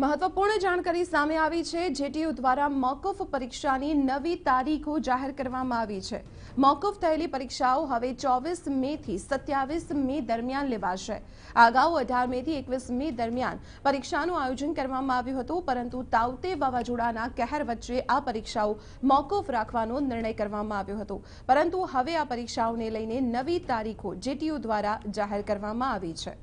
મહત્વપૂર્ણ જાણકારી સામે આવી છે જેટીયુ દ્વારા મોકફ પરીક્ષાની નવી તારીખો જાહેર કરવામાં આવી છે મોકફ થયેલી પરીક્ષાઓ હવે 24 મે થી 27 મે દરમિયાન લેવાશે આગાઉ 18 મે થી 21 મે દરમિયાન પરીક્ષાનું આયોજન કરવામાં આવ્યું હતું પરંતુ તાઉતે વાવાજોડાના કહેર વચ્ચે આ પરીક્ષાઓ મોકફ રાખવાનો નિર્ણય કરવામાં આવ્યો હતો પરંતુ હવે આ પરીક્ષાઓ લે લેને નવી તારીખો જેટીયુ દ્વારા જાહેર કરવામાં આવી છે